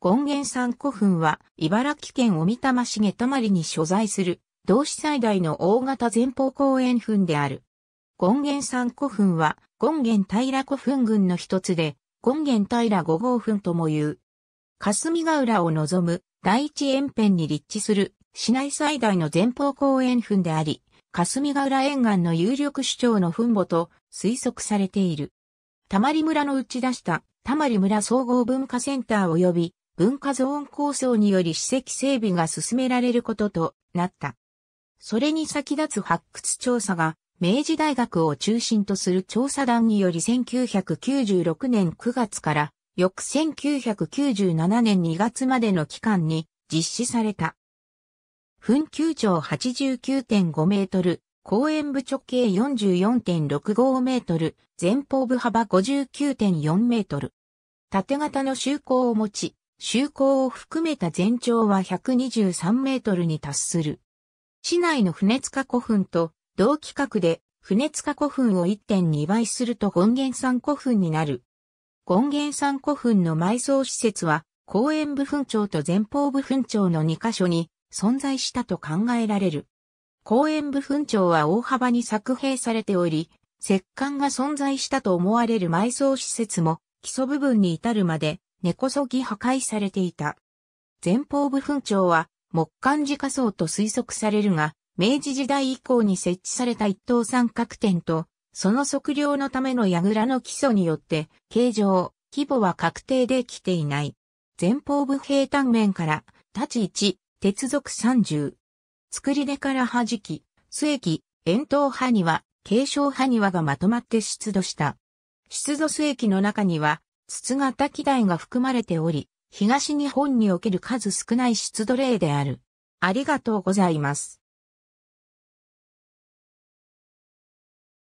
権現山古墳は、茨城県小美玉重泊に所在する、同市最大の大型前方公園墳である。権現山古墳は、権現平古墳群の一つで、権現平五号墳とも言う。霞ヶ浦を望む第一沿辺に立地する市内最大の前方公園墳であり、霞ヶ浦沿岸の有力主張の墳墓と推測されている。たまり村の打ち出したたまり村総合文化センター及び文化ゾーン構想により史跡整備が進められることとなった。それに先立つ発掘調査が、明治大学を中心とする調査団により1996年9月から翌1997年2月までの期間に実施された。墳丘長89.5メートル、公園部直径44.65メートル、前方部幅59.4メートル。縦型の就光を持ち、周港を含めた全長は123メートルに達する。市内の船塚古墳と同規格で船塚古墳を1.2倍すると権現山古墳になる。権現山古墳の埋葬施設は公園部墳長と前方部墳長の2カ所に存在したと考えられる。公園部墳長は大幅に削平されており、石棺が存在したと思われる埋葬施設も基礎部分に至るまで根こそぎ破壊されていた。前方部墳庁は木管寺仮層と推測されるが、明治時代以降に設置された一等三角点と、その測量のための櫓の基礎によって、形状、規模は確定できていない。前方部平坦面から、立ち1、鉄属30。作り出から弾き、末期、円筒波には、継承波にはがまとまって出土した。出土末期の中には、筒型機台が含まれており、東日本における数少ない出土例である。ありがとうございます。